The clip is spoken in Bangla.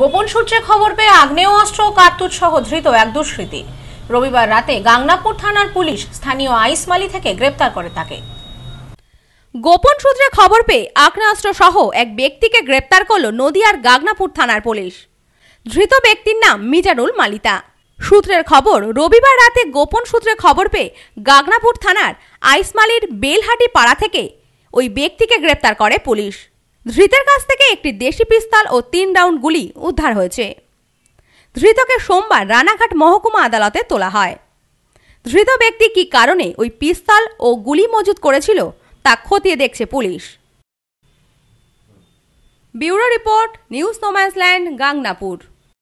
গোপন সূত্রে খবর পেয়ে আগ্নেয় অস্ত্র ও কার্তুজ সহ ধৃত এক দুষ্কৃতী রবিবার রাতে গাংনাপুর থানার পুলিশ স্থানীয় আইসমালি থেকে গ্রেপ্তার করে তাকে গোপন সূত্রে খবর পেয়ে আগ্নেয়াস্ত্র সহ এক ব্যক্তিকে গ্রেপ্তার করল নদিয়ার গাগনাপুর থানার পুলিশ ধৃত ব্যক্তির নাম মিজানুল মালিতা সূত্রের খবর রবিবার রাতে গোপন সূত্রে খবর পেয়ে গাগনাপুর থানার আইসমালির বেলহাটি পাড়া থেকে ওই ব্যক্তিকে গ্রেপ্তার করে পুলিশ ধৃতের কাছ থেকে একটি দেশি পিস্তল ও তিন রাউন্ড গুলি উদ্ধার হয়েছে ধৃতকে সোমবার রানাঘাট মহকুমা আদালতে তোলা হয় ধৃত ব্যক্তি কি কারণে ওই পিস্তল ও গুলি মজুত করেছিল তা খতিয়ে দেখছে police bureau report news no man's land Gangnapur